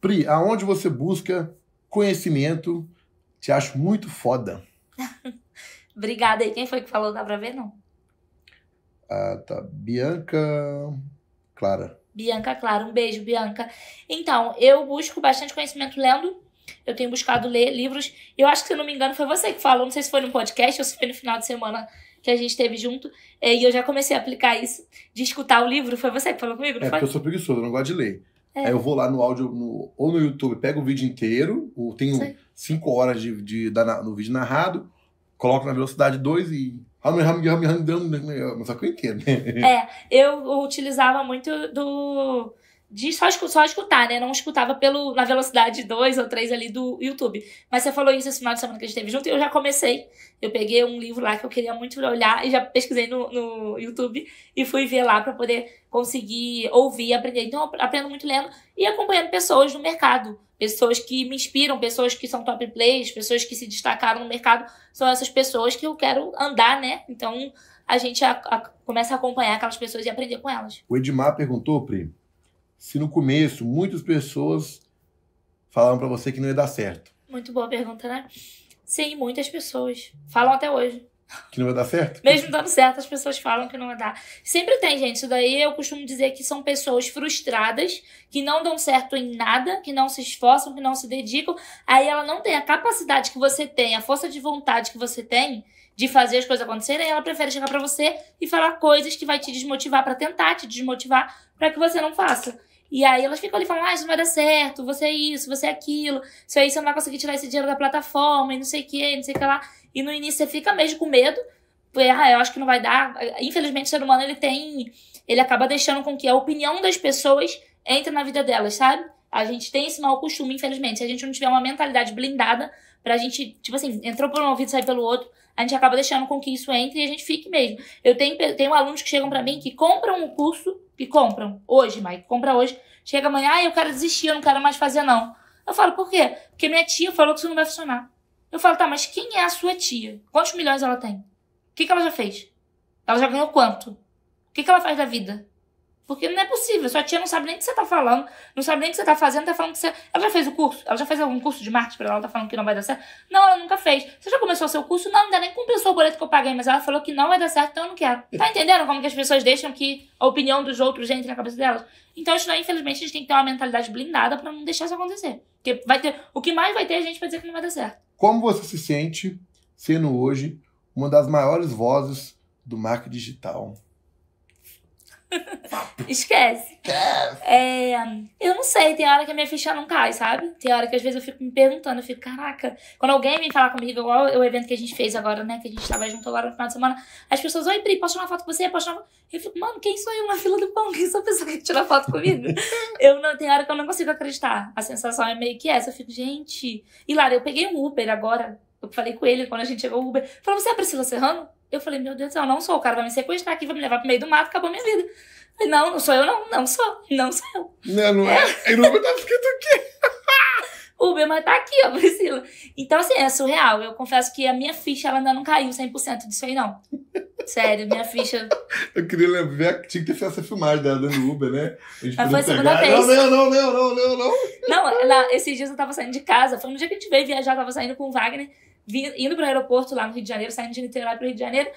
Pri, aonde você busca conhecimento? Te acho muito foda. Obrigada. E quem foi que falou? Dá pra ver, não? Ah, tá. Bianca Clara. Bianca Clara. Um beijo, Bianca. Então, eu busco bastante conhecimento lendo. Eu tenho buscado ler livros. Eu acho que, se eu não me engano, foi você que falou. Não sei se foi no podcast ou se foi no final de semana que a gente teve junto. É, e eu já comecei a aplicar isso de escutar o livro. Foi você que falou comigo, não é, foi? porque eu sou preguiçoso, eu não gosto de ler. É. Aí eu vou lá no áudio, no, ou no YouTube, pego o vídeo inteiro, ou tenho Sei. cinco horas de, de, da, no vídeo narrado, coloco na velocidade 2 e. Só que eu entendo. É, eu utilizava muito do de só, só escutar, né? Não escutava pelo, na velocidade 2 ou 3 ali do YouTube. Mas você falou isso esse final de semana que a gente teve junto e eu já comecei. Eu peguei um livro lá que eu queria muito olhar e já pesquisei no, no YouTube e fui ver lá para poder conseguir ouvir e aprender. Então eu aprendo muito lendo e acompanhando pessoas no mercado. Pessoas que me inspiram, pessoas que são top players, pessoas que se destacaram no mercado. São essas pessoas que eu quero andar, né? Então a gente a, a, começa a acompanhar aquelas pessoas e aprender com elas. O Edmar perguntou, primo se no começo muitas pessoas falaram para você que não ia dar certo? Muito boa pergunta, né? Sim, muitas pessoas falam até hoje. Que não vai dar certo? Mesmo dando certo, as pessoas falam que não vai dar. Sempre tem, gente. Isso daí eu costumo dizer que são pessoas frustradas, que não dão certo em nada, que não se esforçam, que não se dedicam. Aí ela não tem a capacidade que você tem, a força de vontade que você tem de fazer as coisas acontecerem, aí ela prefere chegar para você e falar coisas que vai te desmotivar para tentar, te desmotivar para que você não faça. E aí elas ficam ali falando, ah, isso não vai dar certo, você é isso, você é aquilo, isso aí você não vai conseguir tirar esse dinheiro da plataforma e não sei o que, não sei o que lá. E no início você fica mesmo com medo, porque, ah, eu acho que não vai dar. Infelizmente o ser humano, ele tem, ele acaba deixando com que a opinião das pessoas entre na vida delas, sabe? A gente tem esse mau costume, infelizmente. Se a gente não tiver uma mentalidade blindada pra gente, tipo assim, entrou por um ouvido e sai pelo outro, a gente acaba deixando com que isso entre e a gente fique mesmo. Eu tenho, tenho alunos que chegam para mim que compram o curso, que compram hoje, Mike, compra hoje, chega amanhã, ah, eu quero desistir, eu não quero mais fazer, não. Eu falo, por quê? Porque minha tia falou que isso não vai funcionar. Eu falo, tá, mas quem é a sua tia? Quantos milhões ela tem? O que, que ela já fez? Ela já ganhou quanto? O que, que ela faz da vida? Porque não é possível, sua tia não sabe nem o que você tá falando, não sabe nem o que você tá fazendo, tá falando que você. Ela já fez o curso, ela já fez algum curso de marketing pra ela, ela tá falando que não vai dar certo. Não, ela nunca fez. Você já começou o seu curso? Não, ainda nem compensou o boleto que eu paguei, mas ela falou que não vai dar certo, então eu não quero. Tá entendendo como que as pessoas deixam que a opinião dos outros entre na cabeça delas? Então, isso daí, infelizmente, a gente tem que ter uma mentalidade blindada para não deixar isso acontecer. Porque vai ter. O que mais vai ter a é gente pra dizer que não vai dar certo. Como você se sente sendo hoje uma das maiores vozes do marketing digital? Esquece. É, eu não sei, tem hora que a minha ficha não cai, sabe? Tem hora que às vezes eu fico me perguntando, eu fico, caraca, quando alguém vem falar comigo, igual o evento que a gente fez agora, né? Que a gente tava junto agora no final de semana, as pessoas, oi, Pri, posso tirar uma foto com você? Posso tirar uma... Eu fico, mano, quem sou eu na fila do pão? Quem sou a pessoa que tira foto comigo? eu não, tem hora que eu não consigo acreditar. A sensação é meio que essa. Eu fico, gente. E Lara, eu peguei um Uber agora. Eu falei com ele quando a gente chegou o Uber. Falou, você é a Priscila Serrano? Eu falei, meu Deus do céu, não sou. O cara vai me sequestrar aqui, vai me levar pro meio do mato, acabou minha vida. Falei, não, não sou eu, não. Não sou. Não sou eu. Não, né, não é. é. não tá escrito aqui. o Bema tá aqui, ó, Priscila. Então, assim, é surreal. Eu confesso que a minha ficha ela ainda não caiu 100% disso aí, não. Sério, minha ficha. Eu queria lembrar que tinha que ter essa filmagem dela no Uber, né? Mas foi a segunda pegar. vez. Não, não, não, não, não, não, não. Não, esses dias eu tava saindo de casa. Foi no dia que a gente veio viajar, eu tava saindo com o Wagner indo pro aeroporto lá no Rio de Janeiro, saindo de Niterói pro Rio de Janeiro.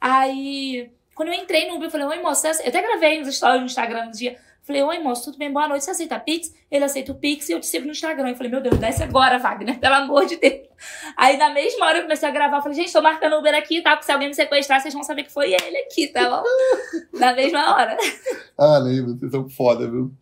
Aí, quando eu entrei no Uber, eu falei, oi, moça, eu até gravei nos stories no Instagram no dia. Falei, oi, moço, tudo bem? Boa noite. Você aceita Pix? Ele aceita o Pix e eu te sigo no Instagram. Eu falei, meu Deus, desce agora, Wagner, pelo amor de Deus. Aí, na mesma hora, eu comecei a gravar. Eu falei, gente, tô marcando Uber aqui, tá? Porque se alguém me sequestrar, vocês vão saber que foi ele aqui, tá bom? na mesma hora. ah, lembro, vocês são foda, viu?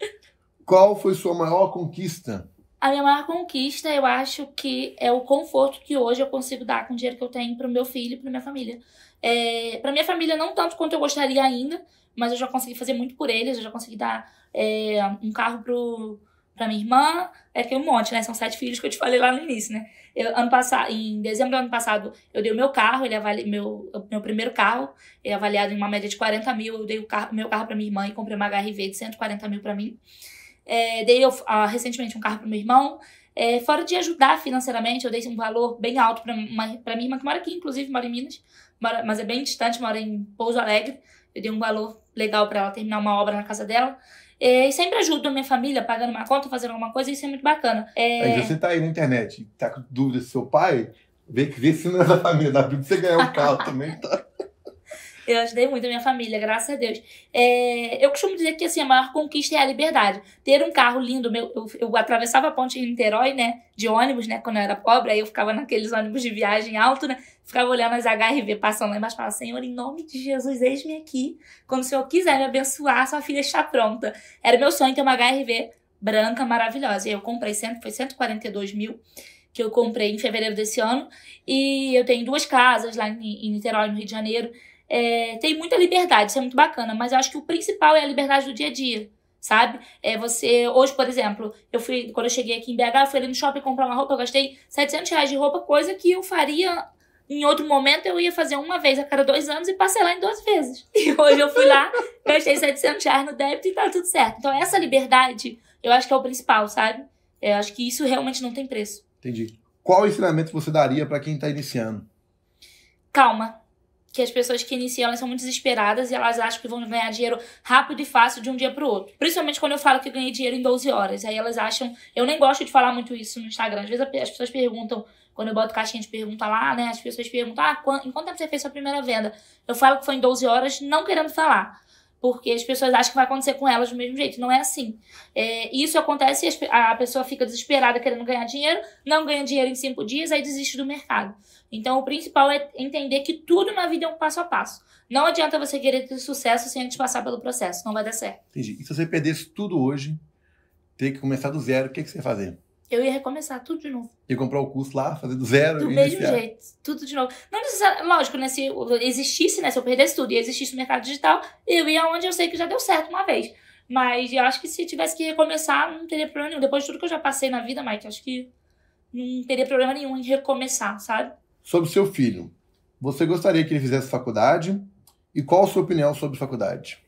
Qual foi sua maior conquista? A minha maior conquista, eu acho que é o conforto que hoje eu consigo dar com o dinheiro que eu tenho para o meu filho e pra minha família. É, para minha família, não tanto quanto eu gostaria ainda, mas eu já consegui fazer muito por eles, eu já consegui dar é, um carro para pra minha irmã, é que um monte, né? São sete filhos que eu te falei lá no início, né? Eu, ano passado, em dezembro do ano passado, eu dei o meu carro, ele avali, meu, meu primeiro carro, é avaliado em uma média de 40 mil, eu dei o carro, meu carro para minha irmã e comprei uma HRV de 140 mil para mim. É, dei ah, recentemente um carro pro meu irmão. É, fora de ajudar financeiramente, eu dei um valor bem alto para minha irmã, que mora aqui, inclusive, mora em Minas, mora, mas é bem distante, mora em Pouso Alegre. Eu dei um valor legal para ela terminar uma obra na casa dela. É, e sempre ajudo a minha família pagando uma conta, fazendo alguma coisa, isso é muito bacana. É... você tá aí na internet, tá com dúvida do seu pai, vê, vê se não é da família, dá pra você ganhar um carro também, tá? Eu ajudei muito a minha família, graças a Deus. É, eu costumo dizer que assim, a maior conquista é a liberdade. Ter um carro lindo, meu, eu, eu atravessava a ponte de Niterói, né? De ônibus, né? Quando eu era pobre, aí eu ficava naqueles ônibus de viagem alto, né? Ficava olhando as HRV passando lá embaixo e falava, Senhor, em nome de Jesus, eis-me aqui. Quando o Senhor quiser me abençoar, sua filha está pronta. Era meu sonho ter uma HRV branca maravilhosa. E eu comprei, cento, foi 142 mil que eu comprei em fevereiro desse ano. E eu tenho duas casas lá em, em Niterói, no Rio de Janeiro é, tem muita liberdade, isso é muito bacana, mas eu acho que o principal é a liberdade do dia a dia, sabe? É você, hoje, por exemplo, eu fui, quando eu cheguei aqui em BH, eu fui ali no shopping comprar uma roupa, eu gastei 700 reais de roupa, coisa que eu faria em outro momento, eu ia fazer uma vez a cada dois anos e parcelar em 12 vezes. E hoje eu fui lá, gastei 700 reais no débito e tá tudo certo. Então, essa liberdade, eu acho que é o principal, sabe? É, eu acho que isso realmente não tem preço. Entendi. Qual ensinamento você daria para quem tá iniciando? Calma que as pessoas que iniciam elas são muito desesperadas e elas acham que vão ganhar dinheiro rápido e fácil de um dia para o outro. Principalmente quando eu falo que eu ganhei dinheiro em 12 horas. Aí elas acham. Eu nem gosto de falar muito isso no Instagram. Às vezes as pessoas perguntam, quando eu boto caixinha de pergunta lá, né? As pessoas perguntam, ah, em quanto tempo você fez sua primeira venda? Eu falo que foi em 12 horas, não querendo falar porque as pessoas acham que vai acontecer com elas do mesmo jeito. Não é assim. É, isso acontece e a pessoa fica desesperada querendo ganhar dinheiro, não ganha dinheiro em cinco dias, aí desiste do mercado. Então, o principal é entender que tudo na vida é um passo a passo. Não adianta você querer ter sucesso sem antes passar pelo processo. Não vai dar certo. Entendi. E se você perdesse tudo hoje, ter que começar do zero, o que, que você ia fazer? eu ia recomeçar tudo de novo. E comprar o curso lá, fazer do zero do e Do mesmo iniciar. jeito, tudo de novo. Não necessariamente, lógico, né? Se existisse, né? Se eu perdesse tudo e existisse o mercado digital, eu ia onde eu sei que já deu certo uma vez. Mas eu acho que se tivesse que recomeçar, não teria problema nenhum. Depois de tudo que eu já passei na vida, Mike, acho que não teria problema nenhum em recomeçar, sabe? Sobre o seu filho, você gostaria que ele fizesse faculdade? E qual a sua opinião sobre faculdade?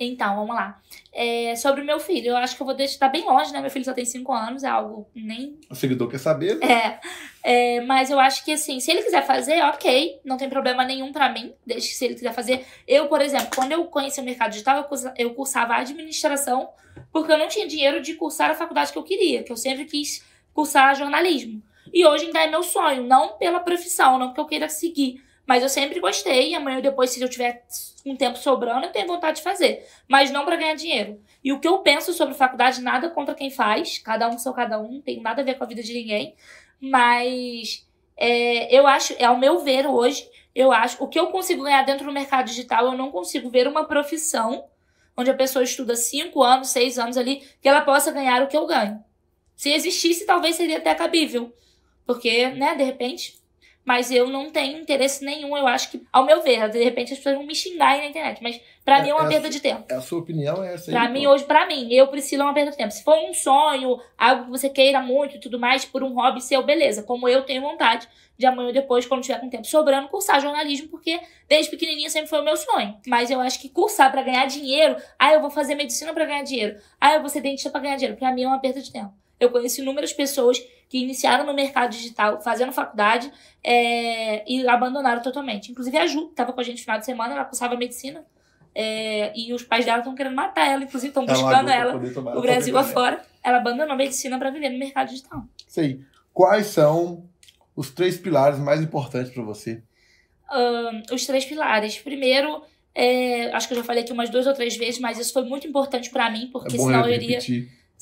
Então, vamos lá. É, sobre o meu filho, eu acho que eu vou deixar. Tá bem longe, né? Meu filho só tem 5 anos, é algo nem. O seguidor quer saber, né? É, é. Mas eu acho que assim, se ele quiser fazer, ok. Não tem problema nenhum para mim. deixa se ele quiser fazer. Eu, por exemplo, quando eu conheci o mercado digital, eu cursava administração, porque eu não tinha dinheiro de cursar a faculdade que eu queria, que eu sempre quis cursar jornalismo. E hoje ainda é meu sonho, não pela profissão, não porque eu queira seguir mas eu sempre gostei e amanhã depois, se eu tiver um tempo sobrando, eu tenho vontade de fazer. Mas não para ganhar dinheiro. E o que eu penso sobre faculdade, nada contra quem faz. Cada um sou cada um, tem nada a ver com a vida de ninguém. Mas é, eu acho, é ao meu ver hoje, eu acho, o que eu consigo ganhar dentro do mercado digital, eu não consigo ver uma profissão onde a pessoa estuda 5 anos, 6 anos ali, que ela possa ganhar o que eu ganho. Se existisse, talvez seria até cabível. Porque, né, de repente, mas eu não tenho interesse nenhum. Eu acho que, ao meu ver, de repente as pessoas vão me xingar na internet, mas para é, mim é uma é, é perda a, de tempo. É a sua opinião é essa aí? Pra mim, pô. hoje, para mim, eu, Priscila, é uma perda de tempo. Se for um sonho, algo que você queira muito e tudo mais, por um hobby seu, beleza. Como eu tenho vontade de amanhã ou depois, quando tiver com tempo sobrando, cursar jornalismo, porque desde pequenininha sempre foi o meu sonho. Mas eu acho que cursar para ganhar dinheiro, ah, eu vou fazer medicina para ganhar dinheiro, ah, eu vou ser dentista pra ganhar dinheiro, pra mim é uma perda de tempo. Eu conheço inúmeras pessoas que iniciaram no mercado digital fazendo faculdade é, e abandonaram totalmente. Inclusive a Ju, que estava com a gente no final de semana, ela cursava medicina. É, e os pais dela estão querendo matar ela, inclusive estão buscando é ela, o tá Brasil afora. Ela abandonou a medicina para viver no mercado digital. Sei. Quais são os três pilares mais importantes para você? os três pilares. Primeiro, é, acho que eu já falei aqui umas duas ou três vezes, mas isso foi muito importante para mim, é porque senão eu iria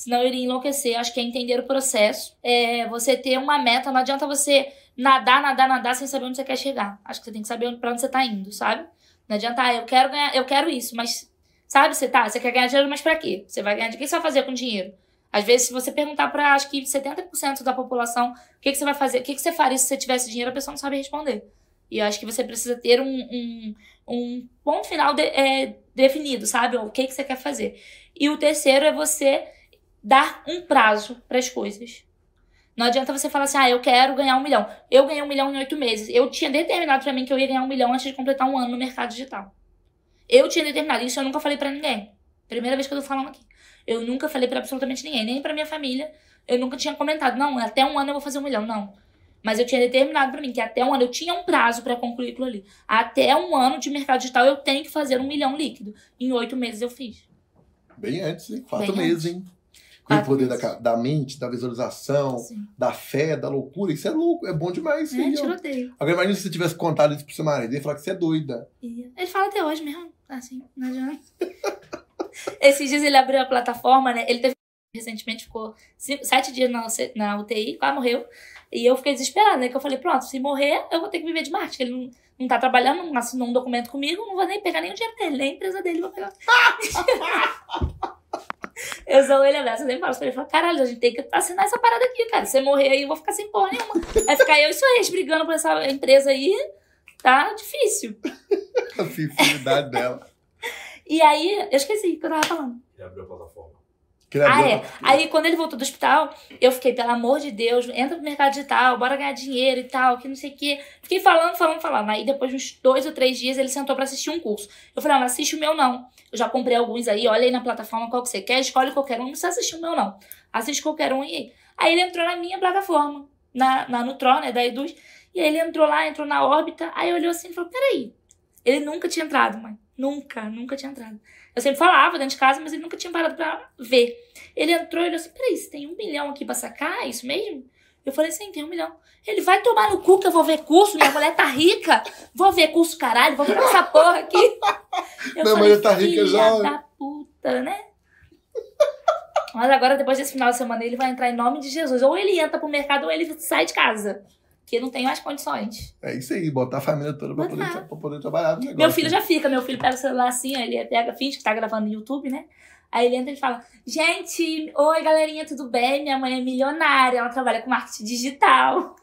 senão eu iria enlouquecer. Acho que é entender o processo. É você ter uma meta. Não adianta você nadar, nadar, nadar sem saber onde você quer chegar. Acho que você tem que saber para onde você tá indo, sabe? Não adianta, ah, eu quero ganhar, eu quero isso, mas sabe, você tá, você quer ganhar dinheiro, mas para quê? Você vai ganhar, o que você vai fazer com dinheiro? Às vezes, se você perguntar para acho que 70% da população o que, que você vai fazer, o que, que você faria se você tivesse dinheiro, a pessoa não sabe responder. E eu acho que você precisa ter um, um, um ponto final de, é, definido, sabe? O que, que você quer fazer. E o terceiro é você dar um prazo para as coisas. Não adianta você falar assim, ah, eu quero ganhar um milhão. Eu ganhei um milhão em oito meses. Eu tinha determinado para mim que eu ia ganhar um milhão antes de completar um ano no mercado digital. Eu tinha determinado. Isso eu nunca falei para ninguém. Primeira vez que eu tô falando aqui. Eu nunca falei para absolutamente ninguém, nem para minha família. Eu nunca tinha comentado, não, até um ano eu vou fazer um milhão, não. Mas eu tinha determinado para mim que até um ano eu tinha um prazo para concluir aquilo ali. Até um ano de mercado digital eu tenho que fazer um milhão líquido. Em oito meses eu fiz. Bem antes, em quatro Bem meses, antes. hein? Tem o poder da, da, mente, da visualização, Sim. da fé, da loucura. Isso é louco, é bom demais. É, tiroteio. Agora imagina se você tivesse contado isso pro seu marido. Ele ia falar que você é doida. Ele fala até hoje mesmo, assim, na adianta. Esses dias ele abriu a plataforma, né? Ele teve recentemente, ficou cinco, sete dias na, na UTI, quase morreu. E eu fiquei desesperada, né? Que eu falei, pronto, se morrer, eu vou ter que viver de Marte. Ele não, não tá trabalhando, não assinou um documento comigo, não vou nem pegar nem o dinheiro dele, nem a empresa dele vou pegar. Eu só olho abraço, eu sempre falo pra ele, falo, caralho, a gente tem que assinar essa parada aqui, cara. Se você morrer aí, eu vou ficar sem porra nenhuma. Vai ficar eu e ex brigando por essa empresa aí, tá difícil. a fidelidade dela. E aí, eu esqueci o que eu tava falando. Ele abriu a plataforma. Ah, é. Aí quando ele voltou do hospital, eu fiquei, pelo amor de Deus, entra pro mercado digital, bora ganhar dinheiro e tal, que não sei o quê. Fiquei falando, falando, falando. Aí depois de uns dois ou três dias ele sentou para assistir um curso. Eu falei, não assiste o meu não. Eu já comprei alguns aí, olha aí na plataforma qual que você quer, escolhe qualquer um, não precisa assistir o meu não. Assiste qualquer um e aí. Aí ele entrou na minha plataforma, na, na Nutron, né, da Eduz. E aí ele entrou lá, entrou na órbita, aí olhou assim e falou, peraí. Ele nunca tinha entrado, mãe. Nunca, nunca tinha entrado. Eu sempre falava dentro de casa, mas ele nunca tinha parado pra ver. Ele entrou e falou assim: peraí, tem um milhão aqui pra sacar? É isso mesmo? Eu falei assim: tem um milhão. Ele vai tomar no cu que eu vou ver curso, minha mulher tá rica. Vou ver curso, caralho, vou ver essa porra aqui. Eu minha mulher tá rica já. da puta, né? Mas agora, depois desse final de semana, ele vai entrar em nome de Jesus. Ou ele entra pro mercado ou ele sai de casa que não tem mais condições. É isso aí, botar a família toda pra, poder, é. pra poder, trabalhar no negócio. Meu filho né? já fica, meu filho pega o celular assim, ele é pega, finge que tá gravando no YouTube, né? Aí ele entra e fala: Gente, oi galerinha, tudo bem? Minha mãe é milionária, ela trabalha com marketing digital.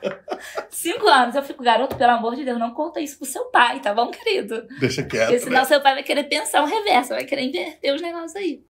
Cinco anos, eu fico, garoto, pelo amor de Deus, não conta isso pro seu pai, tá bom, querido? Deixa quieto. Porque senão né? seu pai vai querer pensar o reverso, vai querer inverter os negócios aí.